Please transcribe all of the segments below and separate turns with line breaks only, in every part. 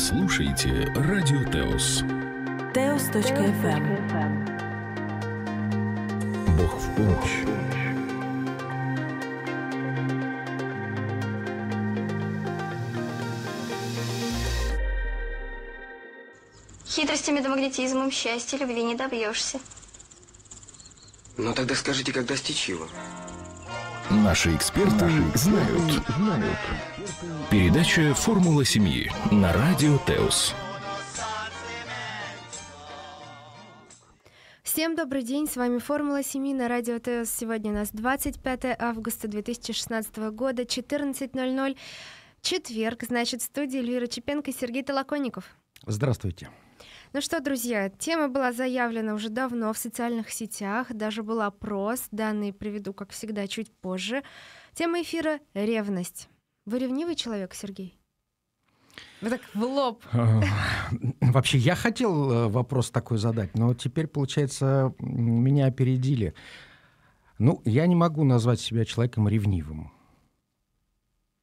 слушаете Радио Теос. Теос.фм эм.
Бог в помощь. Хитростями да магнетизмом счастья любви не добьешься.
Ну тогда скажите, как достичь его? Наши эксперты Наши знают. знают. Передача «Формула семьи» на радио «Теус».
Всем добрый день, с вами «Формула семьи» на радио ТС. Сегодня у нас 25 августа 2016 года, 14.00, четверг. Значит, в студии Эльвира Чепенко и Сергей Толоконников.
Здравствуйте.
Ну что, друзья, тема была заявлена уже давно в социальных сетях, даже был опрос, данные приведу, как всегда, чуть позже. Тема эфира — ревность. Вы ревнивый человек, Сергей? Вы так в лоб.
Э, вообще, я хотел э, вопрос такой задать, но теперь, получается, меня опередили. Ну, я не могу назвать себя человеком ревнивым.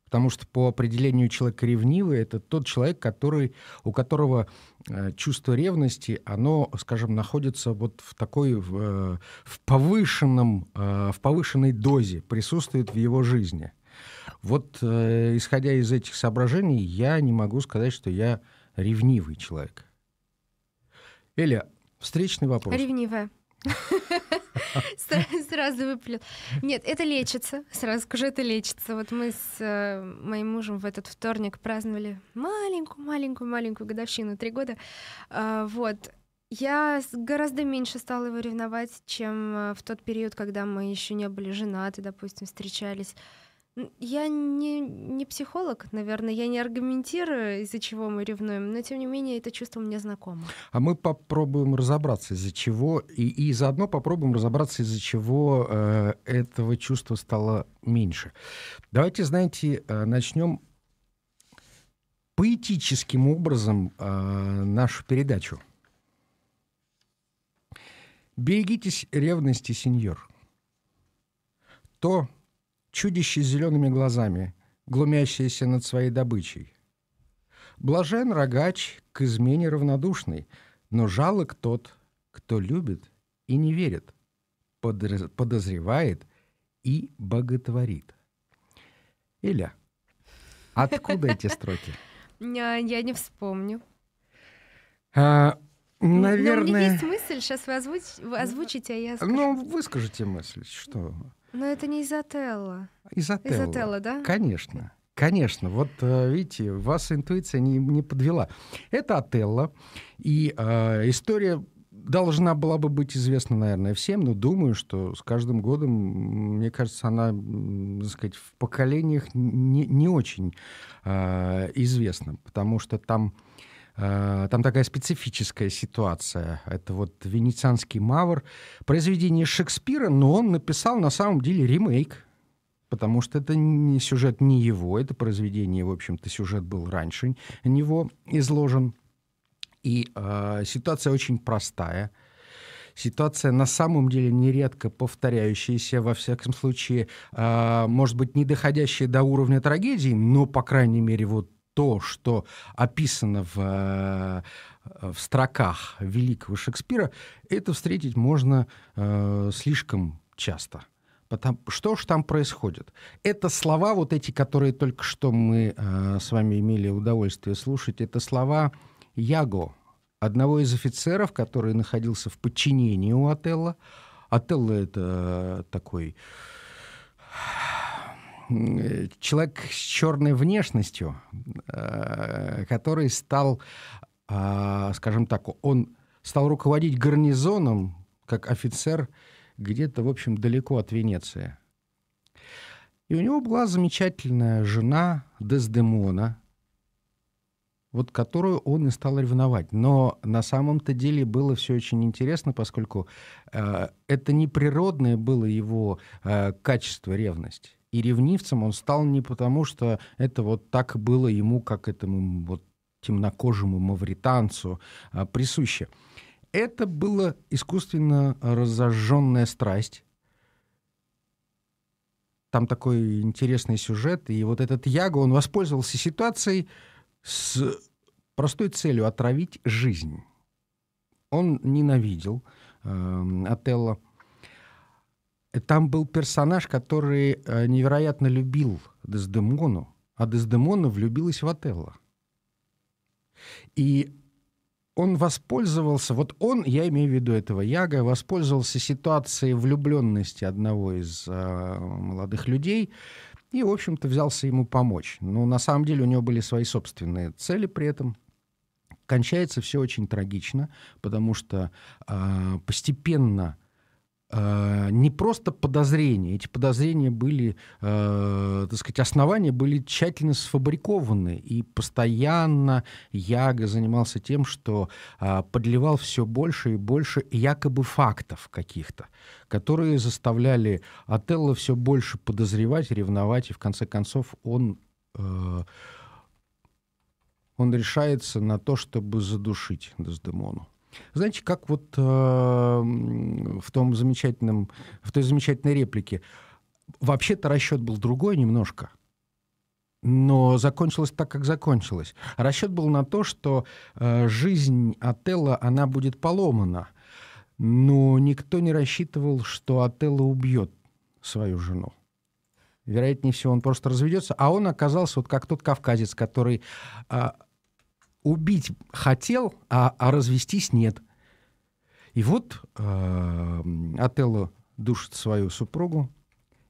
Потому что по определению человека ревнивый — это тот человек, который, у которого э, чувство ревности, оно, скажем, находится вот в такой, в, э, в, повышенном, э, в повышенной дозе, присутствует в его жизни — вот э, исходя из этих соображений, я не могу сказать, что я ревнивый человек. Эля, встречный вопрос.
Ревнивая. Сразу выпалил. Нет, это лечится. Сразу скажу, это лечится. Вот мы с э, моим мужем в этот вторник праздновали маленькую-маленькую-маленькую годовщину, три года. А, вот. Я гораздо меньше стала его ревновать, чем э, в тот период, когда мы еще не были женаты, допустим, встречались. Я не, не психолог, наверное, я не аргументирую, из-за чего мы ревнуем, но тем не менее это чувство мне знакомо.
А мы попробуем разобраться, из-за чего, и, и заодно попробуем разобраться, из-за чего э, этого чувства стало меньше. Давайте, знаете, э, начнем поэтическим образом э, нашу передачу. Берегитесь ревности, сеньор. То, чудище с зелеными глазами, глумящееся над своей добычей. Блажен рогач к измене равнодушный, но жалок тот, кто любит и не верит, подозревает и боготворит. Иля, откуда эти строки?
А, я не вспомню.
Наверное... Но ну, ну, у меня есть
мысль, сейчас вы озвучите, а я ну, скажу. Ну,
выскажите мысль, что...
Но это не изотелло.
Изотелло. Изотелло, да? Конечно. Конечно, вот э, видите, вас интуиция не, не подвела. Это Отелло, и э, история должна была бы быть известна, наверное, всем, но думаю, что с каждым годом, мне кажется, она, так сказать, в поколениях не, не очень э, известна, потому что там Э, там такая специфическая ситуация. Это вот «Венецианский мавр». Произведение Шекспира, но он написал на самом деле ремейк потому что это не, сюжет не его, это произведение, в общем-то, сюжет был раньше него изложен. И э, ситуация очень простая. Ситуация на самом деле нередко повторяющаяся, во всяком случае, э, может быть, не доходящая до уровня трагедии, но, по крайней мере, вот то, что описано в, э, в строках великого Шекспира, это встретить можно э, слишком часто. Потому, что же там происходит? Это слова, вот эти, которые только что мы э, с вами имели удовольствие слушать, это слова Яго, одного из офицеров, который находился в подчинении у Отелла. Отелло — это такой человек с черной внешностью, э, который стал, э, скажем так, он стал руководить гарнизоном как офицер где-то, в общем, далеко от Венеции. И у него была замечательная жена Дездемона, вот которую он и стал ревновать. Но на самом-то деле было все очень интересно, поскольку э, это не природное было его э, качество ревности. И ревнивцем он стал не потому, что это вот так было ему, как этому вот темнокожему мавританцу а, присуще. Это была искусственно разожженная страсть. Там такой интересный сюжет. И вот этот Яго, он воспользовался ситуацией с простой целью — отравить жизнь. Он ненавидел э, Отелло, там был персонаж, который э, невероятно любил Дездемону, а Дездемона влюбилась в Отелло. И он воспользовался, вот он, я имею в виду этого Яга, воспользовался ситуацией влюбленности одного из э, молодых людей и, в общем-то, взялся ему помочь. Но на самом деле у него были свои собственные цели при этом. Кончается все очень трагично, потому что э, постепенно Э, не просто подозрения, эти подозрения были, э, так сказать, основания были тщательно сфабрикованы, и постоянно Яга занимался тем, что э, подливал все больше и больше якобы фактов каких-то, которые заставляли Отелло все больше подозревать, ревновать, и в конце концов он, э, он решается на то, чтобы задушить Дездемону. Знаете, как вот э, в, том замечательном, в той замечательной реплике. Вообще-то расчет был другой немножко. Но закончилось так, как закончилось. Расчет был на то, что э, жизнь Отелла, она будет поломана. Но никто не рассчитывал, что Отелло убьет свою жену. Вероятнее всего, он просто разведется. А он оказался вот как тот кавказец, который... Э, убить хотел, а, а развестись нет. И вот э, Отелло душит свою супругу,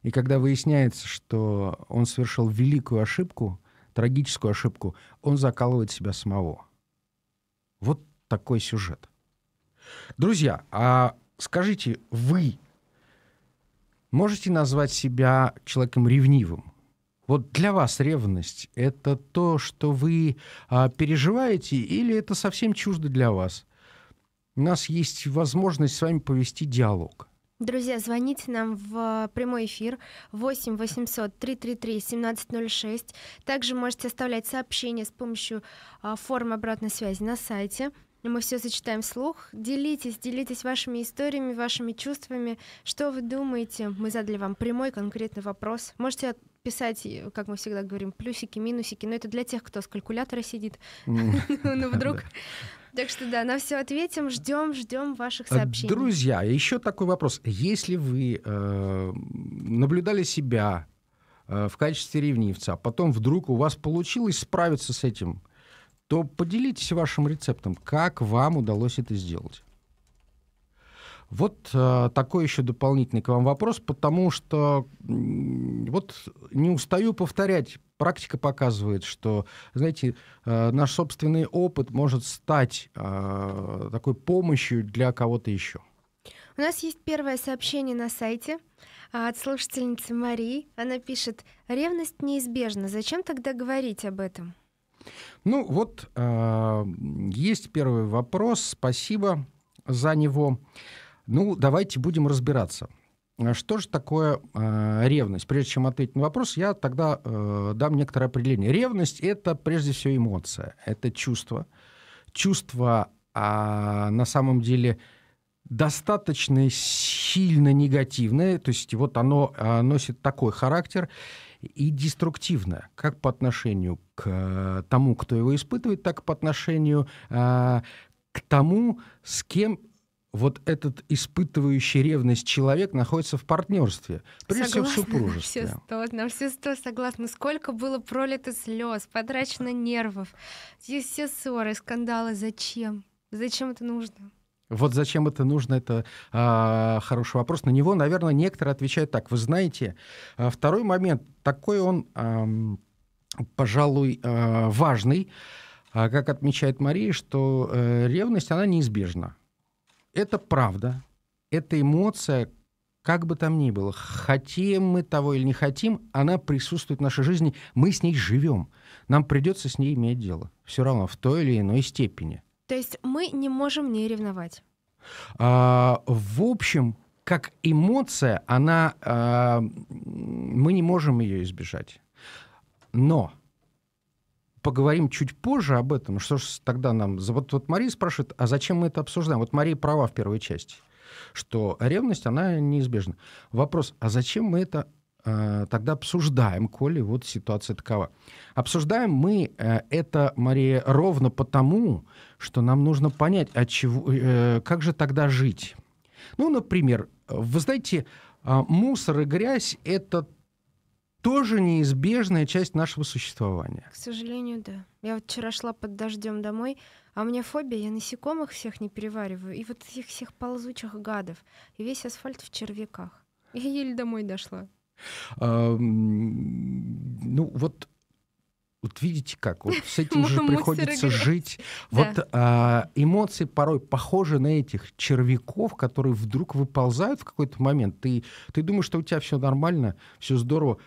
и когда выясняется, что он совершил великую ошибку, трагическую ошибку, он закалывает себя самого. Вот такой сюжет. Друзья, а скажите, вы можете назвать себя человеком ревнивым? Вот для вас ревность — это то, что вы а, переживаете, или это совсем чуждо для вас? У нас есть возможность с вами повести диалог.
Друзья, звоните нам в а, прямой эфир 8 800 333 1706. Также можете оставлять сообщения с помощью а, форм обратной связи на сайте – мы все зачитаем вслух. Делитесь, делитесь вашими историями, вашими чувствами. Что вы думаете? Мы задали вам прямой конкретный вопрос. Можете писать, э, как мы всегда говорим, плюсики, минусики, но это для тех, кто с калькулятора сидит. Ну, ну, вдруг. Так что да, на все ответим, ждем, ждем ваших э, сообщений. Друзья,
еще такой вопрос. Если вы э, наблюдали себя э, в качестве ревнивца, а потом вдруг у вас получилось справиться с этим, то поделитесь вашим рецептом, как вам удалось это сделать. Вот э, такой еще дополнительный к вам вопрос, потому что э, вот не устаю повторять, практика показывает, что, знаете, э, наш собственный опыт может стать э, такой помощью для кого-то еще.
У нас есть первое сообщение на сайте а, от слушательницы Марии. Она пишет, ревность неизбежна, зачем тогда говорить об этом?
Ну вот, э, есть первый вопрос. Спасибо за него. Ну, давайте будем разбираться. Что же такое э, ревность? Прежде чем ответить на вопрос, я тогда э, дам некоторое определение. Ревность — это прежде всего эмоция, это чувство. Чувство э, на самом деле достаточно сильно негативное, то есть вот оно э, носит такой характер — и деструктивно, как по отношению к э, тому, кто его испытывает, так и по отношению э, к тому, с кем вот этот испытывающий ревность человек находится в партнерстве, прежде всего в супружестве. На все,
сто, на все сто согласна. Сколько было пролито слез, потрачено нервов. Здесь все ссоры, скандалы. Зачем? Зачем это нужно?
Вот зачем это нужно, это э, хороший вопрос. На него, наверное, некоторые отвечают так. Вы знаете, а, второй момент, такой он, э, пожалуй, э, важный. Как отмечает Мария, что э, ревность, она неизбежна. Это правда, это эмоция, как бы там ни было, хотим мы того или не хотим, она присутствует в нашей жизни, мы с ней живем. Нам придется с ней иметь дело, все равно, в той или иной степени.
То есть мы не можем не ревновать.
А, в общем, как эмоция, она, а, мы не можем ее избежать. Но поговорим чуть позже об этом. Что же тогда нам... Вот, вот Мария спрашивает, а зачем мы это обсуждаем? Вот Мария права в первой части, что ревность, она неизбежна. Вопрос, а зачем мы это Э, тогда обсуждаем, коли вот ситуация такова. Обсуждаем мы э, это, Мария, ровно потому, что нам нужно понять, от чего, э, как же тогда жить. Ну, например, вы знаете, мусор и грязь — это тоже неизбежная часть нашего существования.
К сожалению, да. Я вот вчера шла под дождем домой, а у меня фобия, я насекомых всех не перевариваю, и вот этих всех ползучих гадов, и весь асфальт в червяках. Я еле домой дошла.
Ну вот вот видите как, вот с этим же приходится жить. Вот а, эмоции порой похожи на этих червяков, которые вдруг выползают в какой-то момент. Ты, ты думаешь, что у тебя все нормально, все здорово,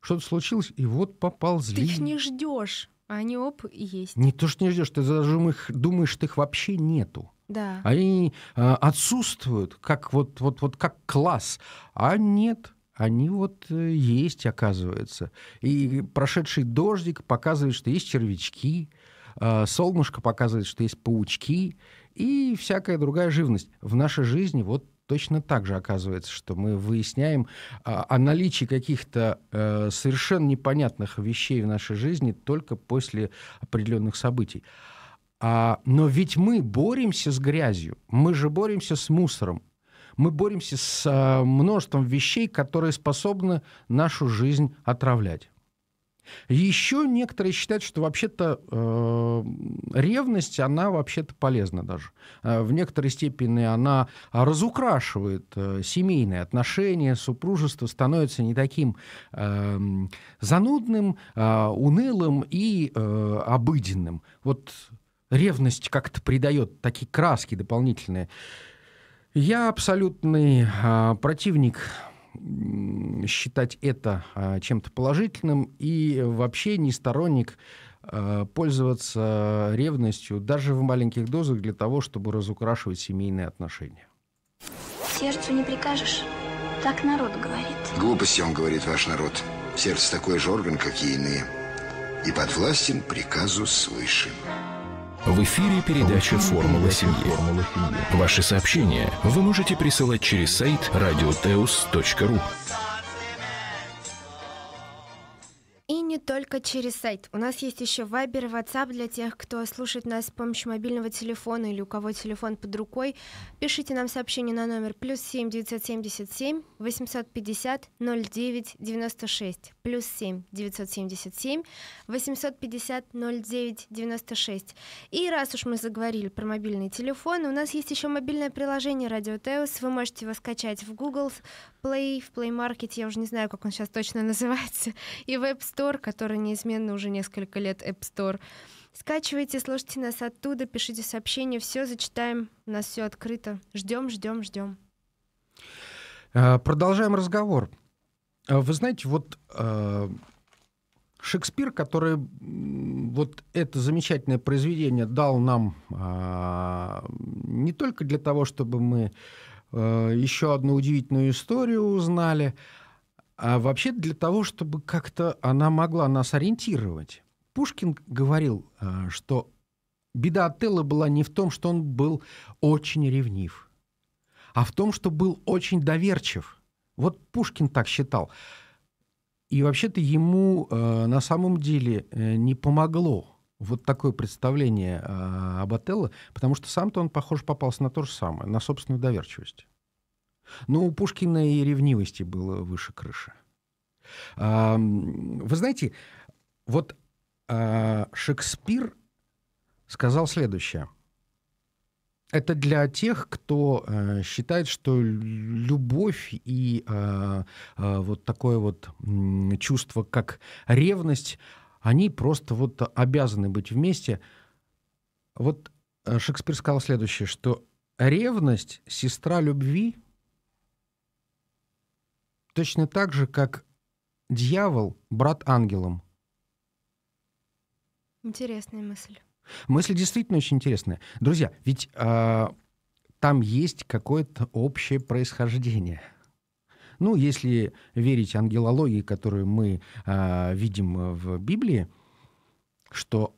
что-то случилось, и вот поползли. Ты их не
ждешь, они оп и есть.
Не то, что не ждешь, ты даже их, думаешь, что их вообще нету. Да. Они э, отсутствуют, как вот, вот, вот как класс, а нет – они вот э, есть, оказывается. И прошедший дождик показывает, что есть червячки, а, солнышко показывает, что есть паучки и всякая другая живность. В нашей жизни вот точно так же оказывается, что мы выясняем а, о наличии каких-то э, совершенно непонятных вещей в нашей жизни только после определенных событий. А, но ведь мы боремся с грязью, мы же боремся с мусором. Мы боремся с а, множеством вещей, которые способны нашу жизнь отравлять. Еще некоторые считают, что вообще-то э, ревность, она вообще-то полезна даже. Э, в некоторой степени она разукрашивает э, семейные отношения, супружество становится не таким э, занудным, э, унылым и э, обыденным. Вот ревность как-то придает такие краски дополнительные. Я абсолютный а, противник считать это а, чем-то положительным и вообще не сторонник а, пользоваться ревностью даже в маленьких дозах для того, чтобы разукрашивать семейные отношения. Сердцу не прикажешь, так народ говорит. Глупости он говорит, ваш народ. Сердце такой же орган, как и иные. И подвластен приказу свыше. В эфире передача «Формула семьи». Ваши сообщения вы можете присылать через сайт радиотеус.ру.
не только через сайт. У нас есть еще Viber и WhatsApp для тех, кто слушает нас с помощью мобильного телефона или у кого телефон под рукой. Пишите нам сообщение на номер плюс 7 977 850 09 96. Плюс 7 977 850 09 96. И раз уж мы заговорили про мобильные телефоны, у нас есть еще мобильное приложение Radio Теос. Вы можете его скачать в Google Play, в Play Market, я уже не знаю, как он сейчас точно называется, и в App Store, который неизменно уже несколько лет App Store. Скачивайте, слушайте нас оттуда, пишите сообщения, все зачитаем, у нас все открыто. Ждем, ждем, ждем.
А, продолжаем разговор. А, вы знаете, вот а, Шекспир, который вот это замечательное произведение дал нам не только для того, чтобы мы еще одну удивительную историю узнали, а вообще для того, чтобы как-то она могла нас ориентировать. Пушкин говорил, а, что беда Отелла была не в том, что он был очень ревнив, а в том, что был очень доверчив. Вот Пушкин так считал. И вообще-то ему э, на самом деле э, не помогло вот такое представление э, об Отелло, потому что сам-то он, похоже, попался на то же самое, на собственную доверчивость. Но у Пушкина и ревнивости было выше крыши. А, вы знаете, вот а, Шекспир сказал следующее. Это для тех, кто э, считает, что любовь и э, э, вот такое вот э, чувство, как ревность, они просто вот обязаны быть вместе. Вот э, Шекспир сказал следующее, что ревность сестра любви, Точно так же, как дьявол — брат ангелом.
Интересная мысль.
Мысль действительно очень интересная. Друзья, ведь э, там есть какое-то общее происхождение. Ну, если верить ангелологии, которую мы э, видим в Библии, что,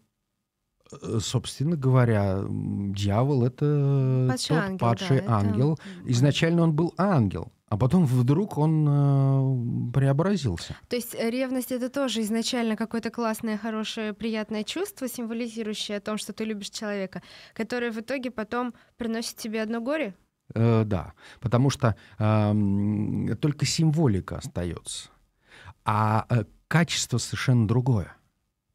э, собственно говоря, дьявол это падший тот ангел, падший да, ангел. Изначально он был ангел. А потом вдруг он э, преобразился.
То есть э, ревность это тоже изначально какое-то классное, хорошее, приятное чувство, символизирующее о том, что ты любишь человека, которое в итоге потом приносит тебе одно горе?
Э, да, потому что э, только символика остается, а э, качество совершенно другое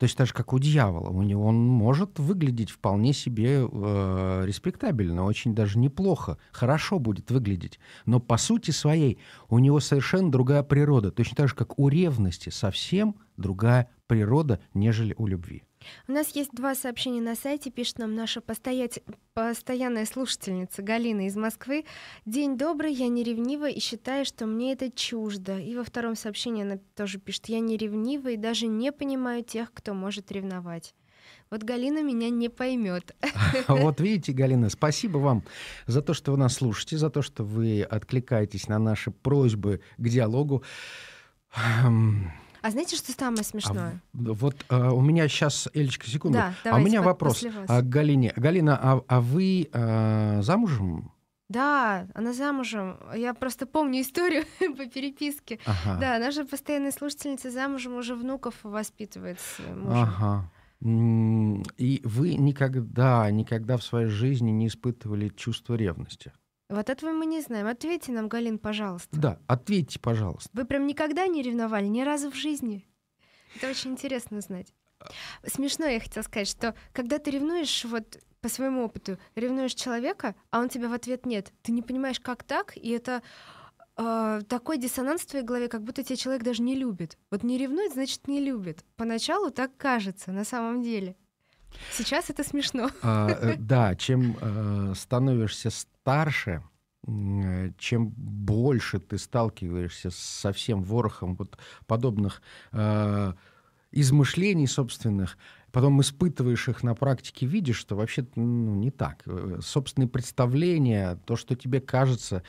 есть так же, как у дьявола. У него, он может выглядеть вполне себе э, респектабельно, очень даже неплохо, хорошо будет выглядеть. Но по сути своей у него совершенно другая природа. Точно так же, как у ревности совсем другая природа, нежели у любви.
У нас есть два сообщения на сайте, пишет нам наша постоять... постоянная слушательница Галина из Москвы. День добрый, я не ревнива и считаю, что мне это чуждо. И во втором сообщении она тоже пишет, я не ревнива и даже не понимаю тех, кто может ревновать. Вот Галина меня не поймет. Вот
видите, Галина, спасибо вам за то, что вы нас слушаете, за то, что вы откликаетесь на наши просьбы к диалогу.
А знаете, что самое смешное?
А, вот а, у меня сейчас, Элечка, секунду. Да, а у меня вопрос а, Галине. Галина, а, а вы а, замужем?
Да, она замужем. Я просто помню историю по переписке. Ага. Да, она же постоянная слушательница замужем, уже внуков воспитывает с э, мужем.
Ага. И вы никогда, никогда в своей жизни не испытывали чувство ревности?
Вот этого мы не знаем. Ответьте нам, Галин, пожалуйста.
Да, ответьте, пожалуйста.
Вы прям никогда не ревновали, ни разу в жизни? Это очень интересно знать. Смешно я хотела сказать, что когда ты ревнуешь, вот по своему опыту, ревнуешь человека, а он тебя в ответ нет, ты не понимаешь, как так, и это э, такой диссонанс в твоей голове, как будто тебя человек даже не любит. Вот не ревнует, значит, не любит. Поначалу так кажется, на самом деле. Сейчас это смешно. А, э,
да, чем э, становишься старше, чем больше ты сталкиваешься со всем ворохом вот подобных э, измышлений собственных, потом испытываешь их на практике, видишь, что вообще ну, не так. Э, собственные представления, то, что тебе кажется,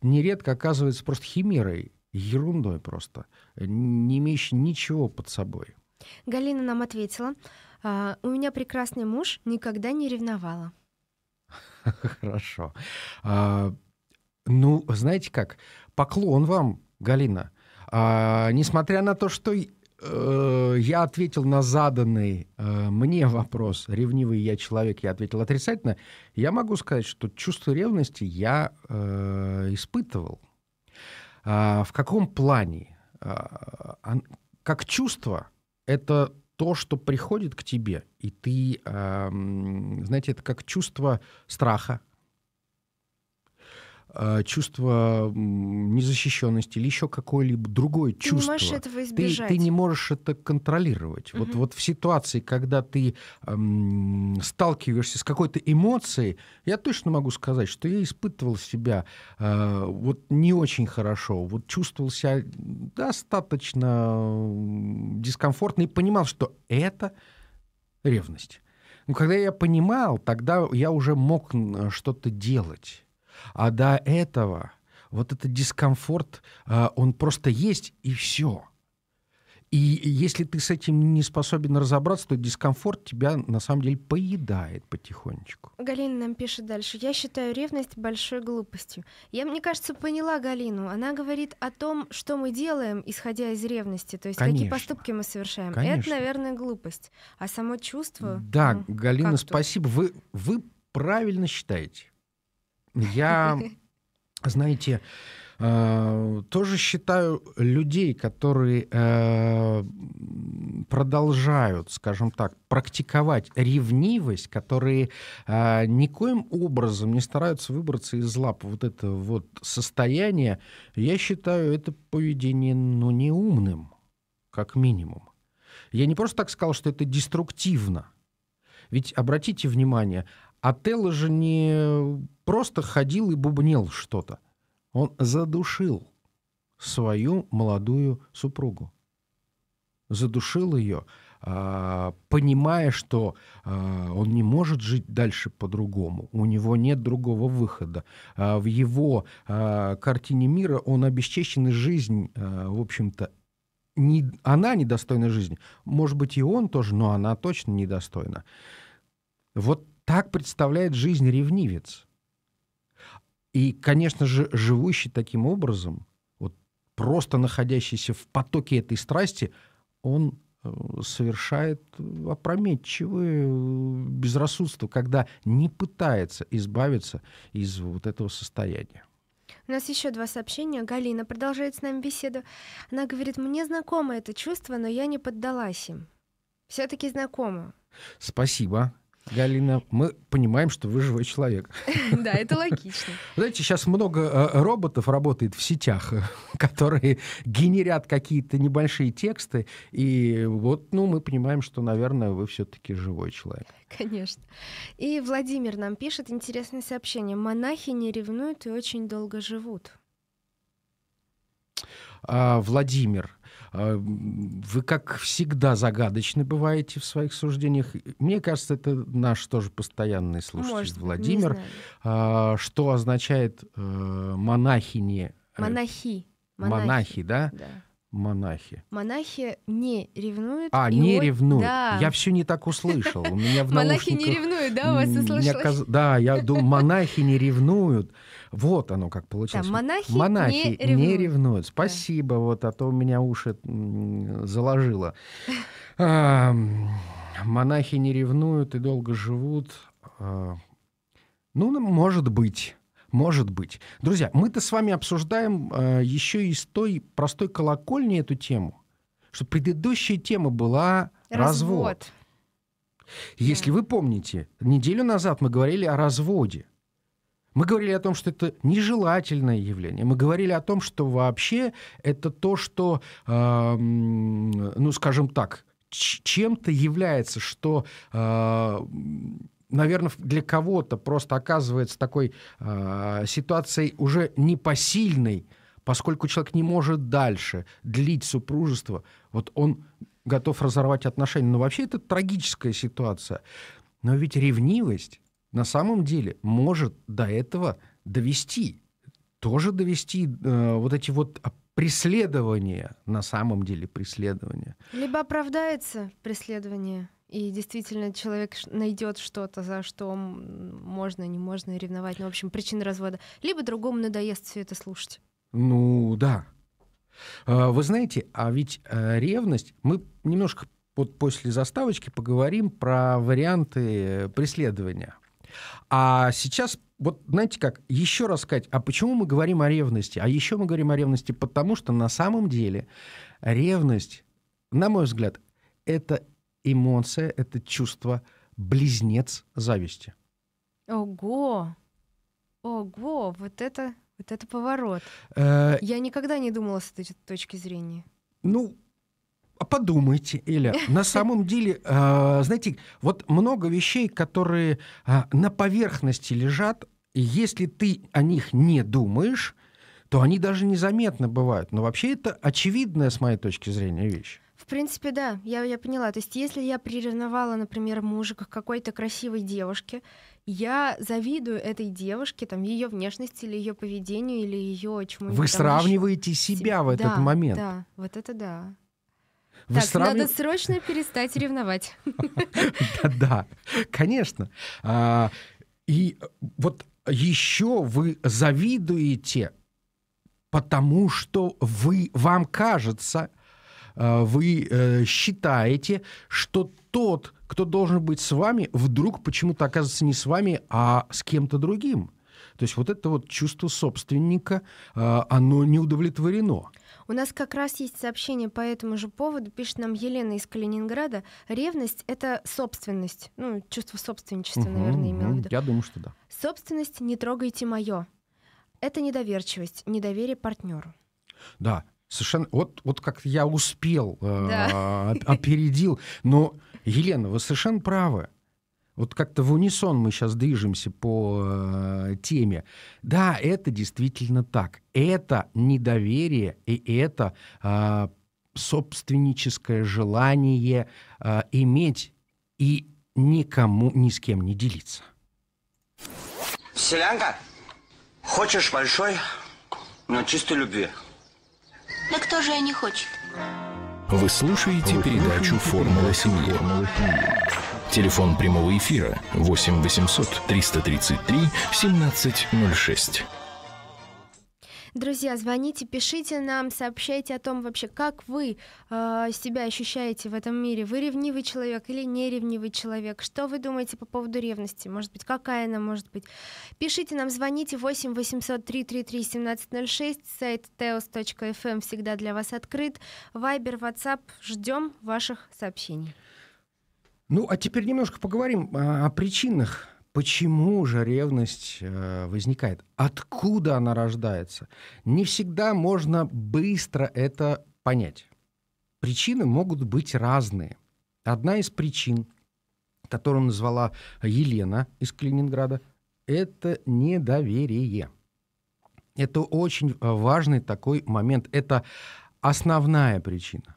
нередко оказывается просто химерой, ерундой просто, не имеющей ничего под собой.
Галина нам ответила, «А, у меня прекрасный муж, никогда не ревновала.
Хорошо. А, ну, знаете как, поклон вам, Галина. А, несмотря на то, что э, я ответил на заданный э, мне вопрос, ревнивый я человек, я ответил отрицательно, я могу сказать, что чувство ревности я э, испытывал. А, в каком плане? А, как чувство, это то, что приходит к тебе, и ты, эм, знаете, это как чувство страха, а, чувство незащищенности или еще какое-либо другое ты чувство. Ты не можешь этого избежать. Ты, ты не можешь это контролировать. Угу. Вот, вот в ситуации, когда ты эм, сталкиваешься с какой-то эмоцией, я точно могу сказать, что я испытывал себя э, вот не очень хорошо, вот чувствовал себя достаточно дискомфортно и понимал, что это ревность. Но когда я понимал, тогда я уже мог что-то делать. А до этого вот этот дискомфорт, а, он просто есть, и все. И если ты с этим не способен разобраться, то дискомфорт тебя на самом деле поедает потихонечку.
Галина нам пишет дальше. Я считаю ревность большой глупостью. Я, мне кажется, поняла Галину. Она говорит о том, что мы делаем, исходя из ревности. То есть Конечно. какие поступки мы совершаем. Конечно. Это, наверное, глупость. А само чувство... Да, ну, Галина, спасибо.
Вы, вы правильно считаете. Я, знаете, э, тоже считаю людей, которые э, продолжают, скажем так, практиковать ревнивость, которые э, никоим образом не стараются выбраться из лап вот это вот состояние, я считаю это поведение, ну, неумным, как минимум. Я не просто так сказал, что это деструктивно. Ведь обратите внимание, Отелло же не просто ходил и бубнил что-то. Он задушил свою молодую супругу. Задушил ее, а, понимая, что а, он не может жить дальше по-другому, у него нет другого выхода. А, в его картине мира он обесчещен, и жизнь, в общем-то, не, она недостойна жизни. Может быть, и он тоже, но она точно недостойна. Вот так представляет жизнь ревнивец. И, конечно же, живущий таким образом, вот просто находящийся в потоке этой страсти, он э, совершает опрометчивое э, безрассудство, когда не пытается избавиться из вот этого состояния.
У нас еще два сообщения. Галина продолжает с нами беседу. Она говорит, мне знакомо это чувство, но я не поддалась им. Все-таки знакомо.
Спасибо. Галина, мы понимаем, что вы живой человек.
Да, это логично.
Знаете, сейчас много э, роботов работает в сетях, которые генерят какие-то небольшие тексты, и вот, ну, мы понимаем, что, наверное, вы все-таки живой человек.
Конечно. И Владимир нам пишет интересное сообщение. Монахи не ревнуют и очень долго живут.
А, Владимир, а, вы, как всегда, загадочны бываете в своих суждениях. Мне кажется, это наш тоже постоянный слушатель Может, Владимир. А, что означает э, монахини? Монахи.
Э, монахи, монахи
да? да? Монахи.
Монахи не ревнуют. А, не он... ревнуют. Да. Я
все не так услышал. У меня в Монахи не
ревнуют, да, у вас услышалось?
Да, я думаю, монахи не ревнуют. Вот оно как получилось. Да, монахи, монахи не, ревнуют. не ревнуют. Спасибо, да. вот, а то у меня уши заложило. А, монахи не ревнуют и долго живут. А, ну, может быть. Может быть. Друзья, мы-то с вами обсуждаем э, а, еще и с той простой колокольни эту тему, что предыдущая тема была развод. развод. Если да. вы помните, неделю назад мы говорили о разводе. Мы говорили о том, что это нежелательное явление. Мы говорили о том, что вообще это то, что, э, ну, скажем так, чем-то является, что... Э, а, наверное, для кого-то просто оказывается такой э, ситуацией уже непосильной, поскольку человек не может дальше длить супружество, вот он готов разорвать отношения. Но вообще это трагическая ситуация. Но ведь ревнивость на самом деле может до этого довести, тоже довести э, вот эти вот преследования, на самом деле преследования.
Либо оправдается преследование, и действительно человек найдет что-то, за что можно, не можно ревновать, ну, в общем, причин развода, либо другому надоест все это слушать.
Ну, да. А, вы знаете, а ведь э, ревность, мы немножко вот после заставочки поговорим про варианты преследования. А сейчас вот знаете как, еще раз сказать, а почему мы говорим о ревности? А еще мы говорим о ревности, потому что на самом деле ревность, на мой взгляд, это эмоция, это чувство близнец зависти.
Ого! Ого! Вот это, вот это поворот. Э... Я никогда не думала с этой точки зрения.
Ну, а подумайте, Эля, на самом деле, э, знаете, вот много вещей, которые э, на поверхности лежат, и если ты о них не думаешь, то они даже незаметно бывают. Но вообще это очевидная, с моей точки зрения, вещь.
В принципе, да, я, я поняла. То есть, если я приревновала, например, мужа к какой-то красивой девушке, я завидую этой девушке, там, ее внешности или ее поведению, или ее чему-нибудь. Вы сравниваете
еще. себя в этот да, момент.
Да, вот это да. Вы так, сравнив... надо срочно перестать ревновать.
Да, конечно. А, и вот еще вы завидуете, потому что вы, вам кажется, а, вы э, считаете, что тот, кто должен быть с вами, вдруг почему-то оказывается не с вами, а с кем-то другим. То есть вот это вот чувство собственника, а, оно не удовлетворено.
У нас как раз есть сообщение по этому же поводу. Пишет нам Елена из Калининграда. Ревность — это собственность. Ну, чувство собственничества, угу, наверное, имел в виду.
Я думаю, что да.
Собственность «не трогайте мое». Это недоверчивость, недоверие партнеру.
Да, совершенно. Вот, вот как я успел, э, да. э, опередил. Но, Елена, вы совершенно правы. Вот как-то в унисон мы сейчас движемся по э, теме. Да, это действительно так. Это недоверие и это э, собственническое желание э, иметь и никому ни с кем не делиться.
Селянка, хочешь большой,
но чистой любви?
Да кто же я не хочет?
Вы слушаете передачу «Формула семьи». «Формула семьи». Телефон прямого эфира 8 800 333 1706.
Друзья, звоните, пишите нам, сообщайте о том вообще, как вы э, себя ощущаете в этом мире. Вы ревнивый человек или не ревнивый человек? Что вы думаете по поводу ревности? Может быть, какая она может быть? Пишите нам, звоните 8 800 333 1706, сайт teos.fm эм всегда для вас открыт. Вайбер, Ватсап, ждем ваших сообщений.
Ну, а теперь немножко поговорим о, а, о причинах, почему же ревность э, возникает, откуда она рождается. Не всегда можно быстро это понять. Причины могут быть разные. Одна из причин, которую назвала Елена из Калининграда, это недоверие. Это очень э, важный такой момент. Это основная причина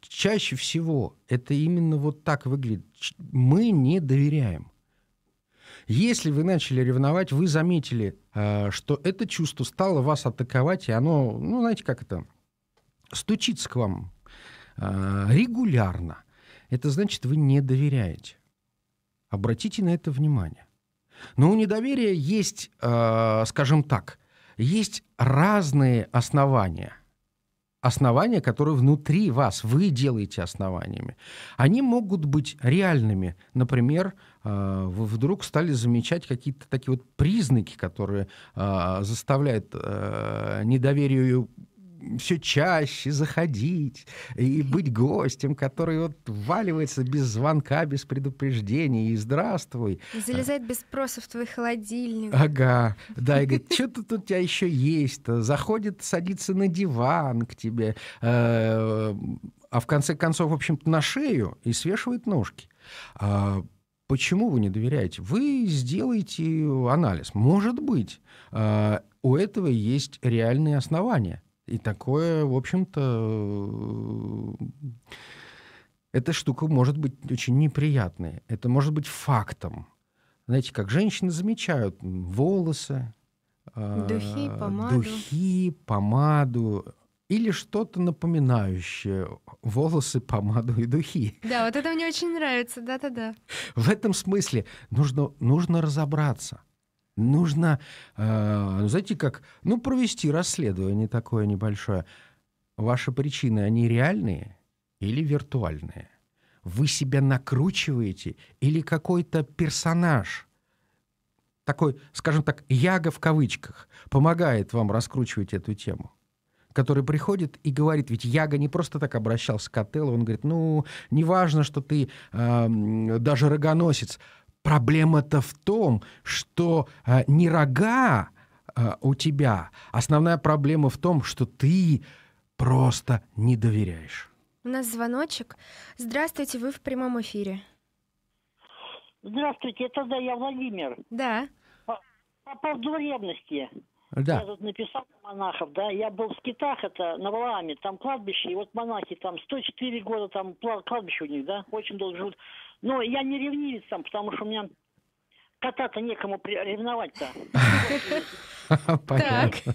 чаще всего это именно вот так выглядит. Мы не доверяем. Если вы начали ревновать, вы заметили, а, что это чувство стало вас атаковать, и оно, ну, знаете, как это, стучится к вам а, регулярно. Это значит, вы не доверяете. Обратите на это внимание. Но у недоверия есть, а, скажем так, есть разные основания – основания, которые внутри вас, вы делаете основаниями. Они могут быть реальными. Например, э, вы вдруг стали замечать какие-то такие вот признаки, которые э, заставляют э, недоверию все чаще заходить и быть гостем, который вот валивается без звонка, без предупреждения, и здравствуй.
Залезает без спроса в твой холодильник.
Ага, да, и говорит, что-то тут у тебя еще есть-то. Заходит, садится на диван к тебе, э, а в конце концов, в общем-то, на шею и свешивает ножки. А почему вы не доверяете? Вы сделаете анализ. Может быть, э, у этого есть реальные основания. И такое, в общем-то, эта штука может быть очень неприятной. Это может быть фактом. Знаете, как женщины замечают волосы, а, духи, помаду. духи, помаду или что-то напоминающее волосы, помаду и духи.
Да, вот это мне очень нравится, да-да-да.
В этом смысле нужно, нужно разобраться нужно, э, ну, знаете, как, ну, провести расследование такое небольшое. Ваши причины, они реальные или виртуальные? Вы себя накручиваете или какой-то персонаж, такой, скажем так, яга в кавычках, помогает вам раскручивать эту тему? который приходит и говорит, ведь Яга не просто так обращался к Отелло, он говорит, ну, неважно, что ты э, даже рогоносец, Проблема-то в том, что э, не рога э, у тебя. Основная проблема в том, что ты просто не доверяешь.
У нас звоночек. Здравствуйте, вы в прямом эфире. Здравствуйте, это да, я Владимир. Да. По, по поводу ревности. Да. Я тут написал
монахов, да, я был в Китах, это на Валааме, там кладбище, и вот монахи там 104 года, там кладбище у них, да, очень долго живут. Но я не ревнивец, там, потому что у меня кота-то некому ревновать-то. Понятно.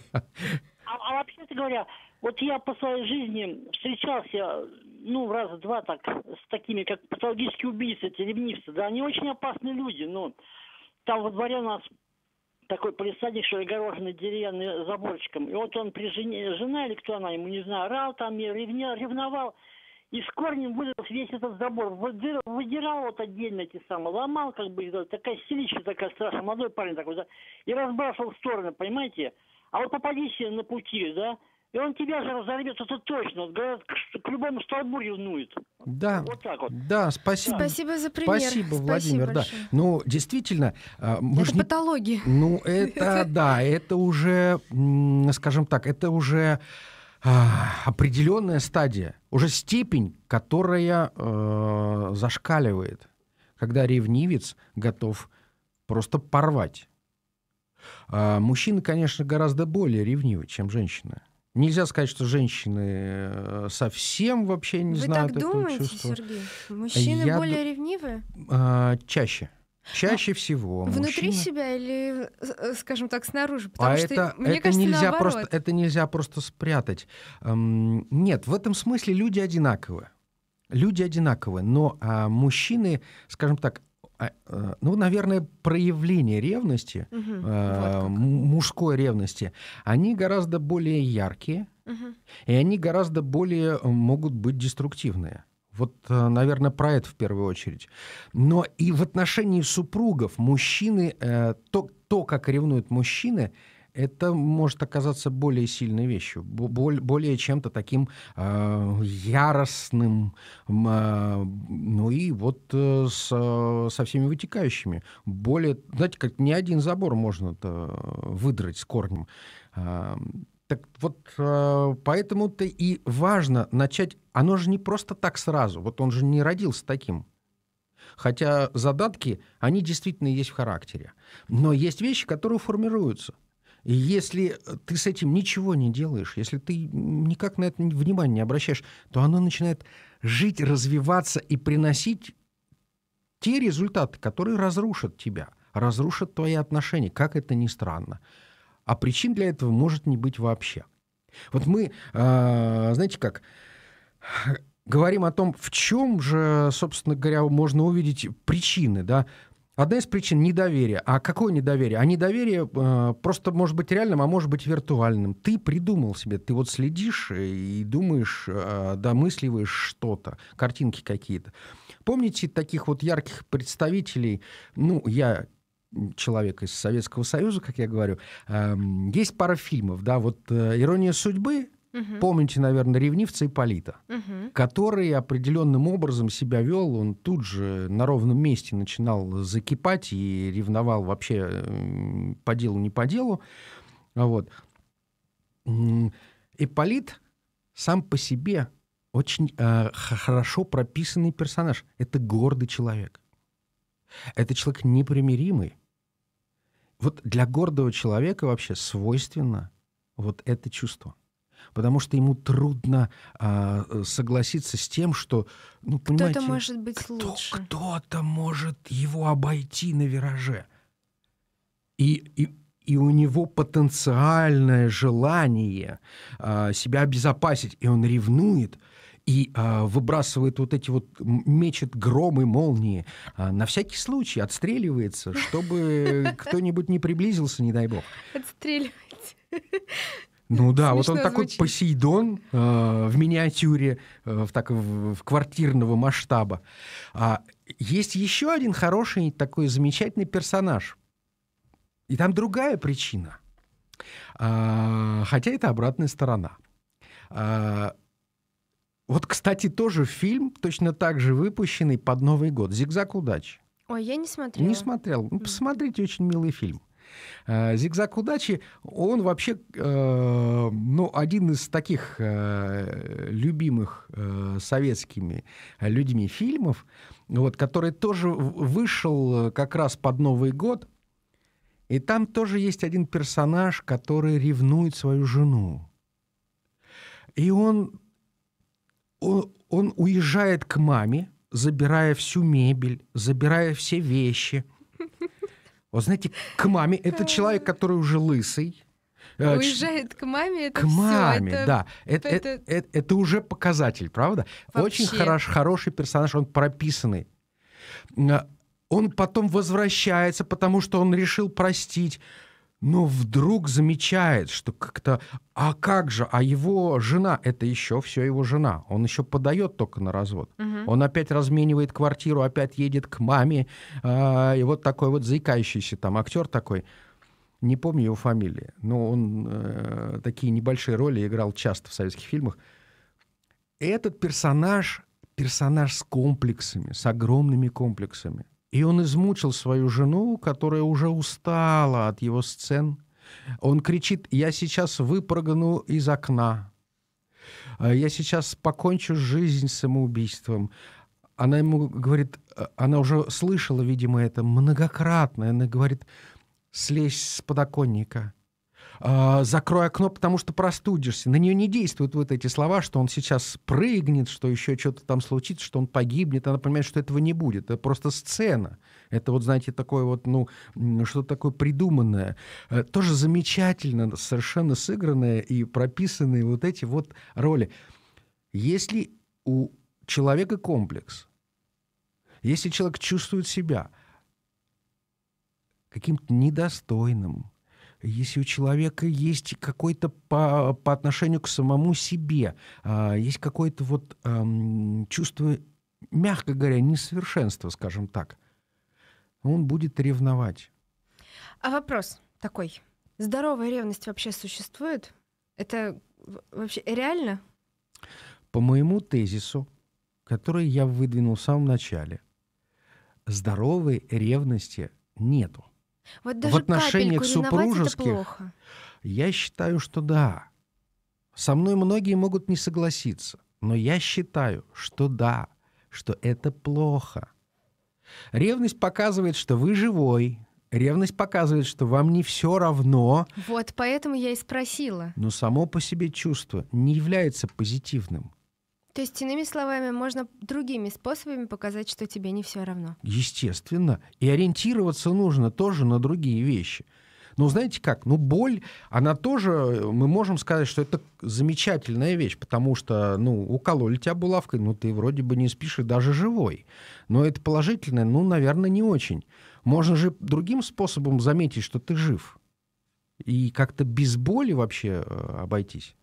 А, а вообще-то говоря, вот я по своей жизни встречался, ну, раза два так, с такими, как патологические убийцы, эти ревнивцы. Да, они очень опасные люди, но там во дворе у нас такой полисадник, что огороженный деревянный заборчиком. И вот он при жене, жена или кто она, ему не знаю, орал там, ревня, ревновал и с корнем вылез весь этот забор. Выдирал, выдирал вот отдельно эти самые, ломал как бы, такая стилища такая страшная, молодой парень такой, да, и разбрасывал в стороны, понимаете? А вот попадись на пути, да, и он тебя же разорвет, это точно. К, к любому столбу ревнует. Да. Вот так вот. Да, спасибо. Спасибо за пример. Спасибо, Владимир. Большое. Да. Ну, действительно, а, мы это же патология. Ну, это да, это уже, скажем так, это уже а, определенная стадия, уже степень, которая э, зашкаливает, когда ревнивец готов просто порвать. А мужчины, конечно, гораздо более ревнивы, чем женщины. Нельзя сказать, что женщины э, совсем вообще не Вы знают так думаете, Сергей?
Мужчины Я более д... ревнивы?
А, чаще. Чаще ну, всего. Внутри мужчина...
себя или, э, э, скажем так, снаружи? А Потому а что, это, мне это кажется, нельзя наоборот. просто
это нельзя просто спрятать. Эм, нет, в этом смысле люди одинаковы. Люди одинаковы, но а, мужчины, скажем так, а, э, ну, наверное, проявление ревности, угу, а, вот мужской ревности, они гораздо более яркие, угу. и они гораздо более могут быть деструктивные. Вот, э, наверное, про это в первую очередь. Но и в отношении супругов мужчины, э, то, то как ревнуют мужчины, это может оказаться более сильной вещью, более чем-то таким э, яростным, э, ну и вот э, со, э, со всеми вытекающими. Более, знаете, как ни один забор можно выдрать с корнем. Так вот, э, поэтому-то и важно начать. Оно же не просто так сразу. Вот он же не родился таким. Хотя задатки, они действительно есть в характере. Но есть вещи, которые формируются. И если э, ты с этим ничего не делаешь, если ты никак на это внимание не обращаешь, то оно начинает жить, развиваться и приносить те результаты, которые разрушат тебя, разрушат твои отношения, как это ни странно а причин для этого может не быть вообще. Вот мы, а, знаете как, говорим о том, в чем же, собственно говоря, можно увидеть причины, да, Одна из причин недоверие. А какое недоверие? А недоверие э, просто может быть реальным, а может быть виртуальным. Ты придумал себе, ты вот следишь и думаешь, э, домысливаешь что-то, картинки какие-то. Помните таких вот ярких представителей? Ну, я человек из Советского Союза, как я говорю, эм, есть пара фильмов, да, вот э, «Ирония судьбы», Угу. Помните, наверное, ревнивца Иполита, угу. который определенным образом себя вел. Он тут же на ровном месте начинал закипать и ревновал вообще эм, по делу, не по делу. Вот. и Полит сам по себе очень э, хорошо прописанный персонаж. Это гордый человек. Это человек непримиримый вот для гордого человека вообще свойственно вот это чувство. Потому что ему трудно а, э, согласиться с тем, что, ну, кто то может быть кто, лучше. Кто-то может его обойти на вираже. И, и, и у него потенциальное желание а, себя обезопасить, и он ревнует – и а, выбрасывает вот эти вот, мечет громы, молнии. А, на всякий случай отстреливается, чтобы кто-нибудь не приблизился, не дай бог. Отстреливайте. Ну да, Смешно вот он звучит. такой Посейдон э, в миниатюре, э, в, так, в, в квартирного масштаба. А, есть еще один хороший такой замечательный персонаж. И там другая причина. А, хотя это обратная сторона. А, вот, кстати, тоже фильм, точно так же выпущенный под Новый год. «Зигзаг удачи».
Ой, я не смотрела. Не
смотрел. Ну, посмотрите, очень милый фильм. Э, Зигзаг удачи, он вообще, э, ну, один из таких э, любимых э, советскими людьми фильмов, вот, который тоже вышел э, как раз под Новый год. И там тоже есть один персонаж, который ревнует свою жену. И он он, он уезжает к маме, забирая всю мебель, забирая все вещи. Вот знаете, к маме это человек, который уже лысый. Э, уезжает
к маме, это к все, маме, это, да. Это, это... Это,
это, это уже показатель, правда? Вообще. Очень хорош, хороший персонаж, он прописанный. Э, он потом возвращается, потому что он решил простить но вдруг замечает, что как-то, а как же, а его жена, это еще все его жена, он еще подает только на развод, угу. он опять разменивает квартиру, опять едет к маме, э, и вот такой вот заикающийся там актер такой, не помню его фамилии, но он э, такие небольшие роли играл часто в советских фильмах. Этот персонаж персонаж с комплексами, с огромными комплексами. И он измучил свою жену, которая уже устала от его сцен. Он кричит, я сейчас выпрыгну из окна. Э, я сейчас покончу жизнь самоубийством. Она ему говорит, э, она уже слышала, видимо, это многократно. Она говорит, слезь с подоконника э, «закрой окно, потому что простудишься». На нее не действуют вот эти слова, что он сейчас прыгнет, что еще что-то там случится, что он погибнет. Она понимает, что этого не будет. Это просто сцена. Это вот, знаете, такое вот, ну, что-то такое придуманное. Э, тоже замечательно совершенно сыгранное и прописанные вот эти вот роли. Если у человека комплекс, если человек чувствует себя каким-то недостойным, если у человека есть какой-то по, по отношению к самому себе, а, есть какое-то вот чувство, мягко говоря, несовершенства, скажем так, он будет ревновать.
А вопрос такой. Здоровая ревность вообще существует? Это вообще реально?
По моему тезису, который я выдвинул в самом начале, здоровой ревности нету.
Вот даже в отношениях супружеских,
я считаю, что да. Со мной многие могут не согласиться, но я считаю, что да, что это плохо. Ревность показывает, что вы живой. Ревность показывает, что вам не все равно.
Вот поэтому я и спросила.
Но само по себе чувство не является позитивным.
То есть, иными словами, можно другими способами показать, что тебе не все равно.
Естественно. И ориентироваться нужно тоже на другие вещи. Ну, знаете как, ну, боль, она тоже, мы можем сказать, что это замечательная вещь, потому что, ну, укололи тебя булавкой, ну, ты вроде бы не спишь и даже живой. Но это положительное, ну, наверное, не очень. Можно же другим способом заметить, что ты жив. И как-то без боли вообще э, обойтись.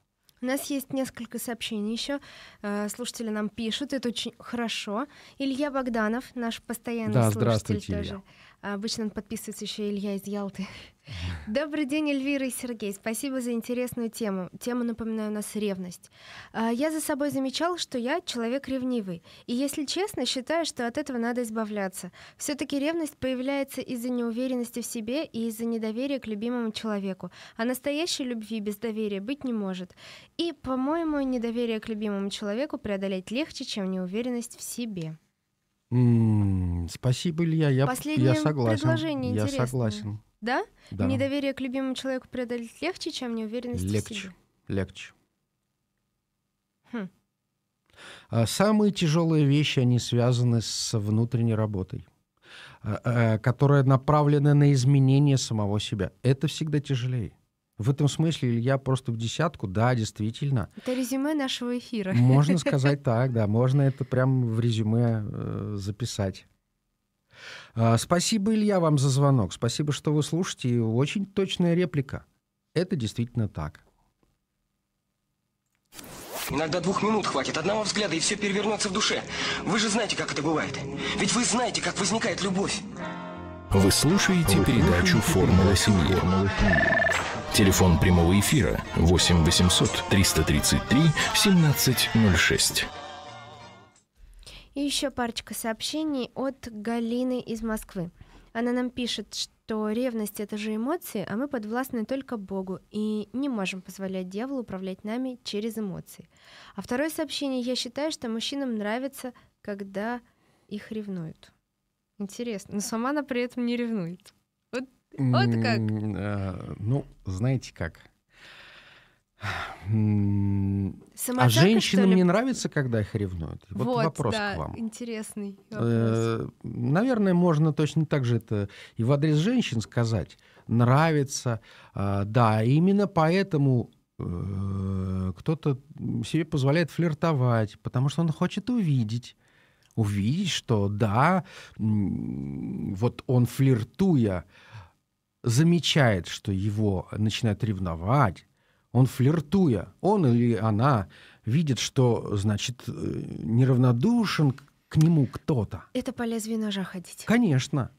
У нас есть несколько сообщений еще. Э, слушатели нам пишут, это очень хорошо. Илья Богданов, наш постоянный да, слушатель, здравствуйте, тоже Илья. Обычно он подписывается еще Илья из Ялты. Добрый день, Эльвира и Сергей. Спасибо за интересную тему. Тема, напоминаю, у нас ревность. А, я за собой замечал, что я человек ревнивый. И, если честно, считаю, что от этого надо избавляться. все таки ревность появляется из-за неуверенности в себе и из-за недоверия к любимому человеку. А настоящей любви без доверия быть не может. И, по-моему, недоверие к любимому человеку преодолеть легче, чем неуверенность в себе
спасибо, Илья, я, Последнее я согласен. Предложение я интересное. согласен. Да? да?
Недоверие к любимому человеку преодолеть легче, чем неуверенность легче, в себе. Легче. Хм.
А, самые тяжелые вещи, они связаны с внутренней работой, а, а, которая направлена на изменение самого себя. Это всегда тяжелее. В этом смысле Илья просто в десятку, да, действительно.
Это резюме нашего эфира. Можно сказать
так, да, можно это прям в резюме э, записать. А, спасибо, Илья, вам за звонок. Спасибо, что вы слушаете. Очень точная реплика. Это действительно так. Иногда двух минут хватит, одного взгляда, и все перевернется в душе. Вы же знаете, как это бывает. Ведь вы знаете, как возникает любовь. Вы слушаете передачу «Формула семьи». Телефон прямого эфира 8 800 333 1706.
И еще парочка сообщений от Галины из Москвы. Она нам пишет, что ревность — это же эмоции, а мы подвластны только Богу и не можем позволять дьяволу управлять нами через эмоции. А второе сообщение — я считаю, что мужчинам нравится, когда их ревнуют. Интересно, но сама она при этом не ревнует. А вот как.
А, ну, знаете как. А Самооценка, а женщинам не нравится, когда их ревнуют? Вот, вот вопрос да, к вам.
Интересный
э, вопрос. Наверное, можно точно так же это и в адрес женщин сказать. Нравится, да, именно поэтому э, кто-то себе позволяет флиртовать, потому что он хочет увидеть, увидеть, что да, вот он флиртуя, замечает, что его начинают ревновать, он флиртуя, он или она видит, что, значит, э, неравнодушен к нему кто-то.
Это по лезвию ножа ходить.
Конечно.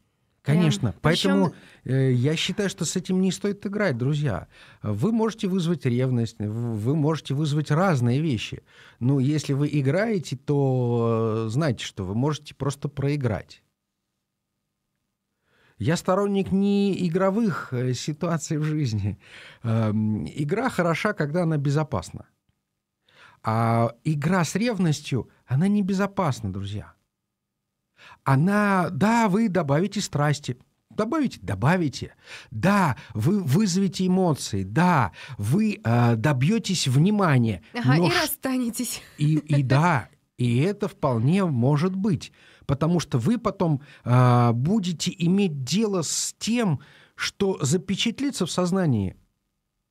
Конечно. Прям. Поэтому
Причем... э, я считаю, что с этим не стоит играть, друзья. Вы можете вызвать ревность, вы можете вызвать разные вещи. Но если вы играете, то э, знайте, что вы можете просто проиграть. Я сторонник не игровых э, ситуаций в жизни. Эм, игра хороша, когда она безопасна. А игра с ревностью, она небезопасна, друзья. Она, да, вы добавите страсти, добавите, добавите. Да, вы вызовете эмоции, да, вы э, добьетесь внимания. Ага, но и
расстанетесь.
И, и да, и это вполне может быть потому что вы потом э, будете иметь дело с тем, что запечатлится в сознании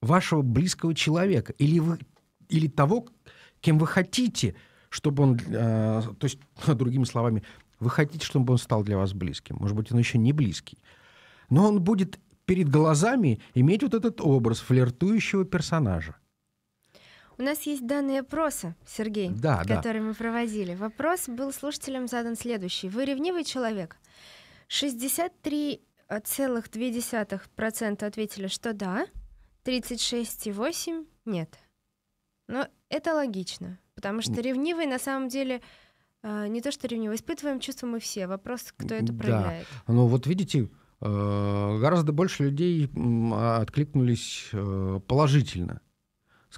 вашего близкого человека или, вы, или того, кем вы хотите, чтобы он, э, то есть, другими словами, вы хотите, чтобы он стал для вас близким. Может быть, он еще не близкий. Но он будет перед глазами иметь вот этот образ флиртующего персонажа.
У нас есть данные опроса, Сергей, да, который да. мы проводили. Вопрос был слушателям задан следующий. Вы ревнивый человек? 63,2% ответили, что да, 36,8% нет. Но это логично, потому что ревнивый на самом деле э, не то, что ревнивый, испытываем чувства мы все. Вопрос, кто это проявляет.
Да. Ну вот видите, э, гораздо больше людей откликнулись э, положительно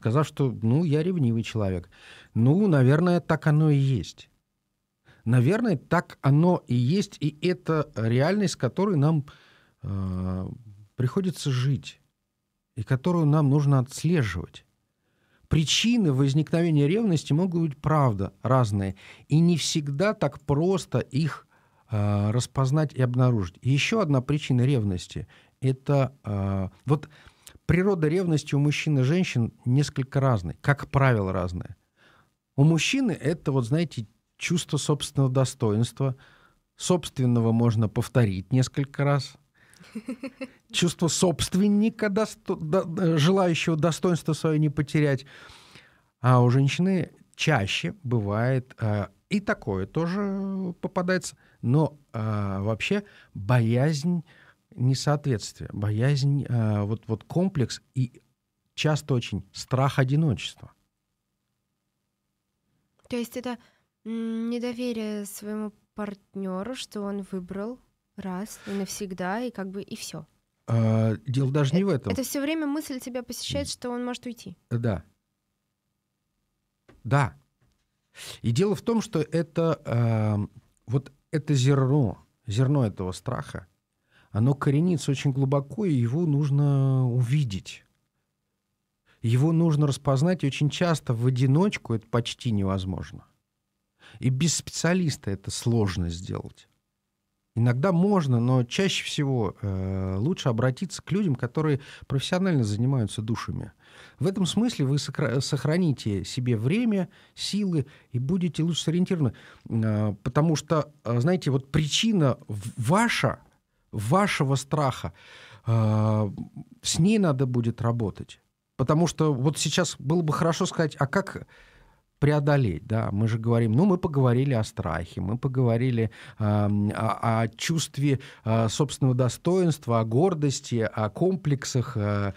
сказав, что, ну, я ревнивый человек. Ну, наверное, так оно и есть. Наверное, так оно и есть, и это реальность, с которой нам э, приходится жить, и которую нам нужно отслеживать. Причины возникновения ревности могут быть, правда, разные, и не всегда так просто их э, распознать и обнаружить. еще одна причина ревности – это э, вот природа ревности у мужчин и женщин несколько разная, как правило, разная. У мужчины это, вот знаете, чувство собственного достоинства, собственного можно повторить несколько раз, чувство собственника, досто, до, э, желающего достоинства свое не потерять. А у женщины чаще бывает э, и такое тоже попадается, но э, вообще боязнь несоответствие, боязнь, э, вот, вот комплекс и часто очень страх одиночества.
То есть это недоверие своему партнеру, что он выбрал раз и навсегда, и как бы и все.
А, дело даже не в этом. Это
все время мысль тебя посещает, что он может уйти.
Да. Да. И дело в том, что это э, вот это зерно, зерно этого страха, оно коренится очень глубоко, и его нужно увидеть. Его нужно распознать, и очень часто в одиночку это почти невозможно. И без специалиста это сложно сделать. Иногда можно, но чаще всего э, лучше обратиться к людям, которые профессионально занимаются душами. В этом смысле вы сохраните себе время, силы и будете лучше сориентированы. Э, потому что, э, знаете, вот причина ваша – вашего страха. Э, с ней надо будет работать. Потому что вот сейчас было бы хорошо сказать, а как преодолеть, да, мы же говорим, ну, мы поговорили о страхе, мы поговорили э, о, о чувстве э, собственного достоинства, о гордости, о комплексах, э,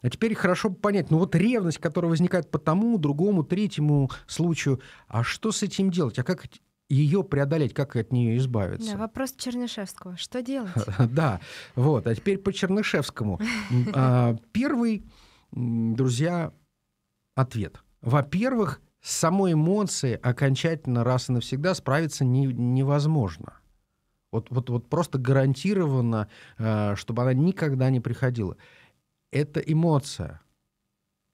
а теперь хорошо понять, ну вот ревность, которая возникает по тому, другому, третьему случаю, а что с этим делать? А как ее преодолеть, как от нее избавиться. Да,
вопрос Чернышевского. Что делать?
Да, вот. А теперь по Чернышевскому. А, первый, друзья, ответ. Во-первых, с самой эмоцией окончательно раз и навсегда справиться не, невозможно. Вот, вот, вот просто гарантированно, э, чтобы она никогда не приходила. Это эмоция.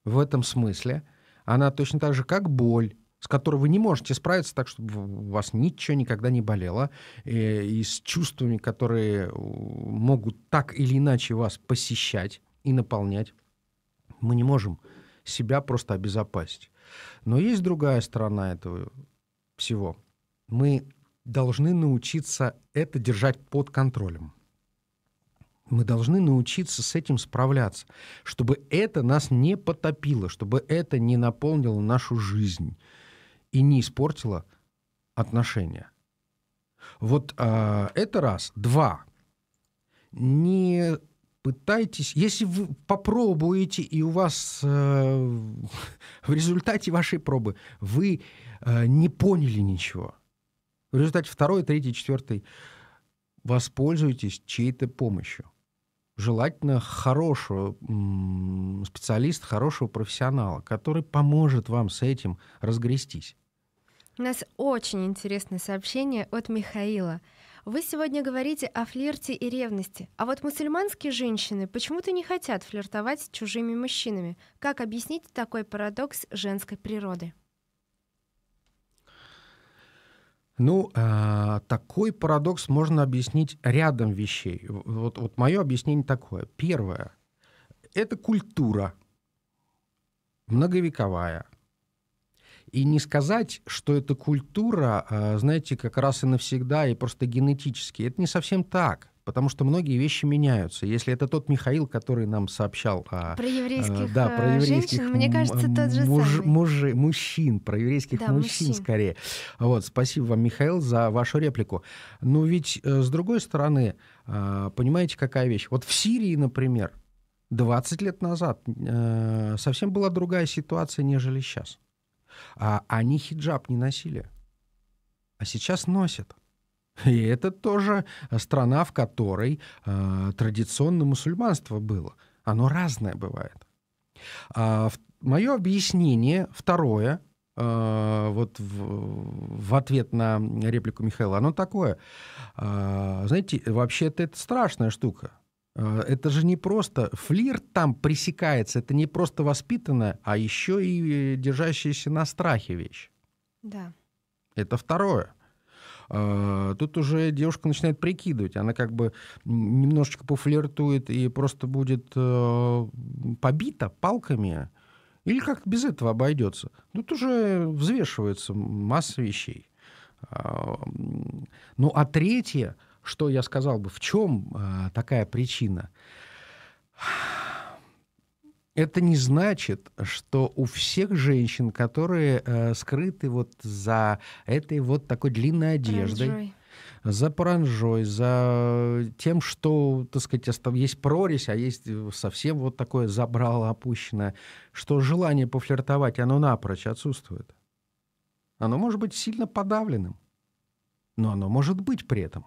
В этом смысле она точно так же, как боль, с которой вы не можете справиться так, чтобы у вас ничего никогда не болело, и, э, и с чувствами, которые э, могут так или иначе вас посещать и наполнять, мы не можем себя просто обезопасить. Но есть другая сторона этого всего. Мы должны научиться это держать под контролем. Мы должны научиться с этим справляться, чтобы это нас не потопило, чтобы это не наполнило нашу жизнь и не испортила отношения. Вот э, это раз. Два. Не пытайтесь, если вы попробуете, и у вас э, в результате вашей пробы вы э, не поняли ничего, в результате второй, третий, четвертый, воспользуйтесь чьей-то помощью. Желательно хорошего специалиста, хорошего профессионала, который поможет вам с этим разгрестись.
У нас очень интересное сообщение от Михаила. Вы сегодня говорите о флирте и ревности, а вот мусульманские женщины почему-то не хотят флиртовать с чужими мужчинами. Как объяснить такой парадокс женской природы?
Ну, э, такой парадокс можно объяснить рядом вещей. Вот, вот мое объяснение такое. Первое. Это культура многовековая, и не сказать, что эта культура, э, знаете, как раз и навсегда, и просто генетически. Это не совсем так потому что многие вещи меняются. Если это тот Михаил, который нам сообщал о, а, про еврейских, э, да, про э, еврейских женщин, мне кажется, тот же муж, самый. Муж, мужчин, про еврейских да, мужчин, мужчин скорее. Вот, спасибо вам, Михаил, за вашу реплику. Но ну ведь с другой стороны, понимаете, какая вещь? Вот в Сирии, например, 20 лет назад совсем была другая ситуация, нежели сейчас. А они хиджаб не носили, а сейчас носят. И это тоже э, страна, в которой э, традиционное мусульманство было. Оно разное бывает. А, в, мое объяснение второе, э, вот в, в ответ на реплику Михаила, оно такое. Э, знаете, вообще-то это страшная штука. А, это же не просто флирт там пресекается, это не просто воспитанная, а еще и держащаяся на страхе вещь. Да. Это второе. А, тут уже девушка начинает прикидывать, она как бы немножечко пофлиртует и просто будет э, побита палками, или как без этого обойдется. Тут уже взвешивается масса вещей. А, ну а третье, что я сказал бы, в чем э, а, такая причина? Это не значит, что у всех женщин, которые э, скрыты вот за этой вот такой длинной одеждой, Паранжой. за паранжой, за тем, что, так сказать, есть прорезь, а есть совсем вот такое забрало опущенное, что желание пофлиртовать, оно напрочь отсутствует. Оно может быть сильно подавленным, но оно может быть при этом.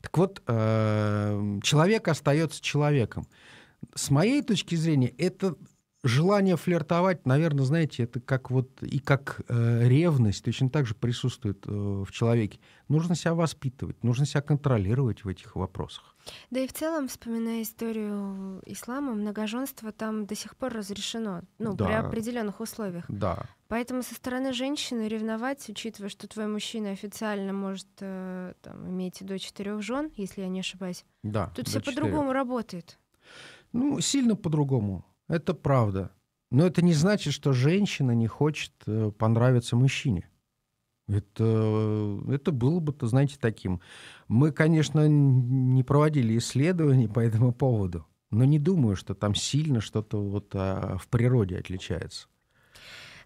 Так вот, эм, человек остается человеком. С моей точки зрения, это желание флиртовать, наверное, знаете, это как вот и как э, ревность точно так же присутствует э, в человеке. Нужно себя воспитывать, нужно себя контролировать в этих вопросах.
Да и в целом, вспоминая историю ислама, многоженство там до сих пор разрешено, ну, да. при определенных условиях. Да. Поэтому со стороны женщины ревновать, учитывая, что твой мужчина официально может э, там, иметь до четырех жен, если я не ошибаюсь, да, тут все по-другому работает.
Ну, сильно по-другому. Это правда. Но это не значит, что женщина не хочет э, понравиться мужчине. Это, э, это было бы, то, знаете, таким. Мы, конечно, не проводили исследований по этому поводу, но не думаю, что там сильно что-то вот а, в природе отличается.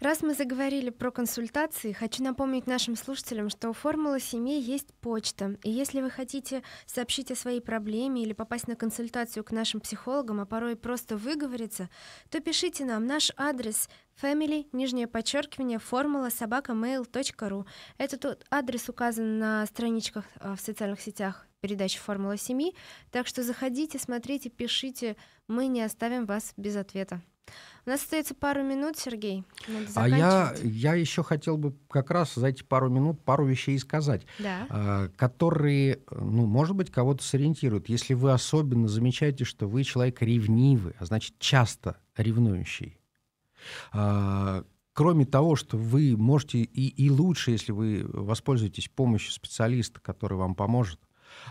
Раз мы заговорили про консультации, хочу напомнить нашим слушателям, что у «Формулы семьи» есть почта. И если вы хотите сообщить о своей проблеме или попасть на консультацию к нашим психологам, а порой просто выговориться, то пишите нам. Наш адрес family, нижнее подчеркивание, формула собакамейл.ру. Этот тот адрес указан на страничках а, в социальных сетях передачи «Формула семьи». Так что заходите, смотрите, пишите. Мы не оставим вас без ответа. У нас остается пару минут, Сергей. а я,
я еще хотел бы как раз за эти пару минут пару вещей сказать, да. А, которые, ну, может быть, кого-то сориентируют. Если вы особенно замечаете, что вы человек ревнивый, а значит, часто ревнующий, а, кроме того, что вы можете и, и лучше, если вы воспользуетесь помощью специалиста, который вам поможет,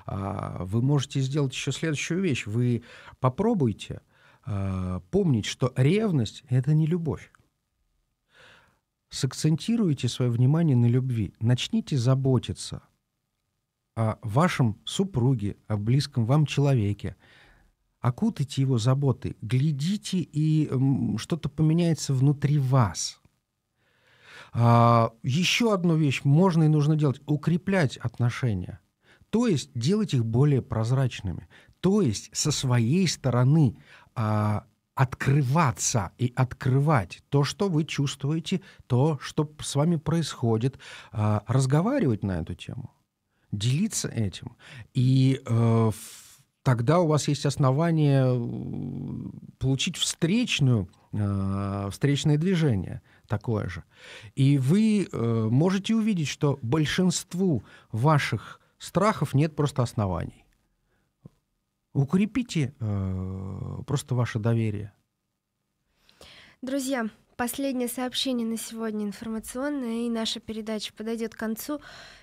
а, вы можете сделать еще следующую вещь. Вы попробуйте – Э, помнить, что ревность — это не любовь. Сакцентируйте свое внимание на любви. Начните заботиться о вашем супруге, о близком вам человеке. Окутайте его заботы. Глядите, и что-то поменяется внутри вас — а, еще одну вещь можно и нужно делать – укреплять отношения. То есть делать их более прозрачными. То есть со своей стороны а, открываться и открывать то, что вы чувствуете, то, что с вами происходит, а, разговаривать на эту тему, делиться этим. И э, тогда у вас есть основания э, получить встречную, э, встречное движение такое же. И вы э, можете увидеть, что большинству ваших страхов нет просто оснований. Укрепите э, просто ваше доверие.
Друзья, последнее сообщение на сегодня информационное, и наша передача подойдет к концу.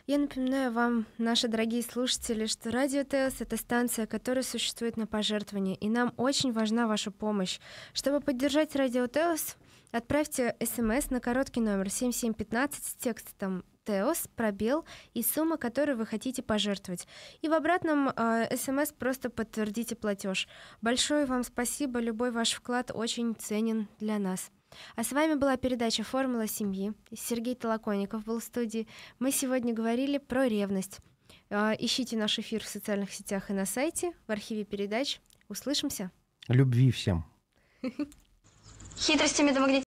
Я напоминаю вам, наши дорогие слушатели, что Радио ТС — это станция, которая существует на пожертвование, и нам очень важна ваша помощь. Чтобы поддержать Радио ТС, Отправьте смс эм на короткий номер 7715 с текстом СТОС, пробел и сумма, которую вы хотите пожертвовать. И в обратном а, э, СМС просто подтвердите платеж. Большое вам спасибо, любой ваш вклад очень ценен для нас. А с вами была передача «Формула семьи». Сергей Толоконников был в студии. Мы сегодня говорили про ревность. А, ищите наш эфир в социальных сетях и на сайте, в архиве передач. Услышимся.
Любви всем.
Хитростями домогнитесь.